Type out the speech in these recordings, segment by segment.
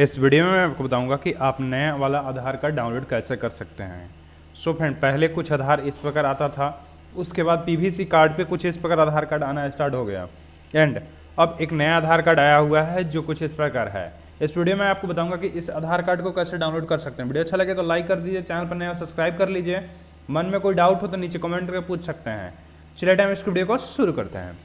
इस वीडियो में मैं आपको बताऊंगा कि आप नया वाला आधार कार्ड डाउनलोड कैसे कर सकते हैं सो so फ्रेंड पहले कुछ आधार इस प्रकार आता था उसके बाद पीवीसी कार्ड पे कुछ इस प्रकार आधार कार्ड आना स्टार्ट हो गया एंड अब एक नया आधार कार्ड आया हुआ है जो कुछ इस प्रकार है इस वीडियो में आपको बताऊँगा कि इस आधार कार्ड को कैसे डाउनलोड कर सकते हैं वीडियो अच्छा लगे तो लाइक कर दीजिए चैनल पर नया सब्सक्राइब कर लीजिए मन में कोई डाउट हो तो नीचे कमेंट करके पूछ सकते हैं चले टाइम इस वीडियो को शुरू करते हैं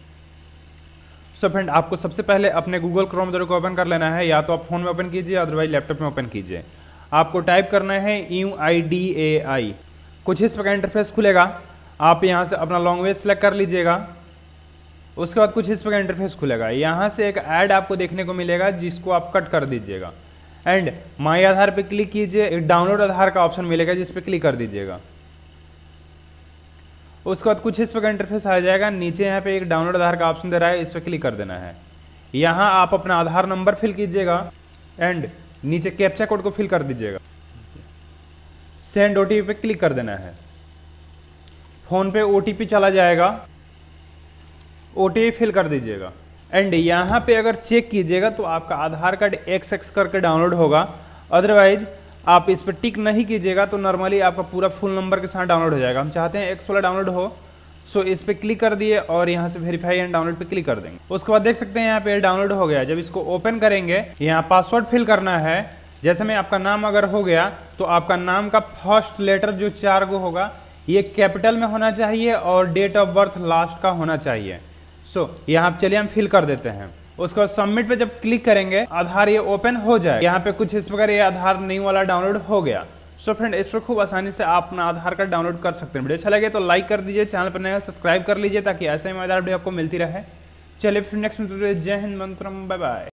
सो so फ्रेंड आपको सबसे पहले अपने गूगल क्रोम को ओपन कर लेना है या तो आप फोन में ओपन कीजिए अदरवाइज लैपटॉप में ओपन कीजिए आपको टाइप करना है यू आई डी ए आई कुछ इस प्रकार इंटरफेस खुलेगा आप यहाँ से अपना लैंग्वेज सेलेक्ट कर लीजिएगा उसके बाद कुछ इस प्रकार इंटरफेस खुलेगा यहाँ से एक ऐड आपको देखने को मिलेगा जिसको आप कट कर दीजिएगा एंड माई आधार पर क्लिक कीजिए डाउनलोड आधार का ऑप्शन मिलेगा जिस पर क्लिक कर दीजिएगा उसके बाद कुछ इस पर इंटरफेस आ जाएगा नीचे यहाँ पे एक डाउनलोड आधार का ऑप्शन दे रहा है इस पर क्लिक कर देना है यहाँ आप अपना आधार नंबर फिल कीजिएगा एंड नीचे कैप्चा कोड को फिल कर दीजिएगा सेंड ओ टी पे क्लिक कर देना है फ़ोन पे ओ चला जाएगा ओ फिल कर दीजिएगा एंड यहाँ पे अगर चेक कीजिएगा तो आपका आधार कार्ड एक्स एक्स करके डाउनलोड होगा अदरवाइज़ आप इस पर टिक नहीं कीजिएगा तो नॉर्मली आपका पूरा फुल नंबर के साथ डाउनलोड हो जाएगा हम चाहते हैं एक्स वाला डाउनलोड हो सो इस पर क्लिक कर दिए और यहाँ से वेरीफाई एंड डाउनलोड पे क्लिक कर देंगे उसके बाद देख सकते हैं यहाँ पे डाउनलोड हो गया जब इसको ओपन करेंगे यहाँ पासवर्ड फिल करना है जैसे में आपका नाम अगर हो गया तो आपका नाम का फर्स्ट लेटर जो चार गो होगा ये कैपिटल में होना चाहिए और डेट ऑफ बर्थ लास्ट का होना चाहिए सो so, यहाँ चलिए हम फिल कर देते हैं उसको सबमिट पे जब क्लिक करेंगे आधार ये ओपन हो जाए यहाँ पे कुछ इस प्रकार ये आधार न्यू वाला डाउनलोड हो गया सो so फ्रेंड इस पर खूब आसानी से आप अपना आधार कार्ड डाउनलोड कर सकते हैं वीडियो अच्छा लगे तो लाइक कर दीजिए चैनल पर नया सब्सक्राइब कर लीजिए ताकि ऐसे ही मजेदार वीडियो आपको मिलती रहे चलिए फिर नेक्स्ट जय हिंद मंत्रम बाय बाय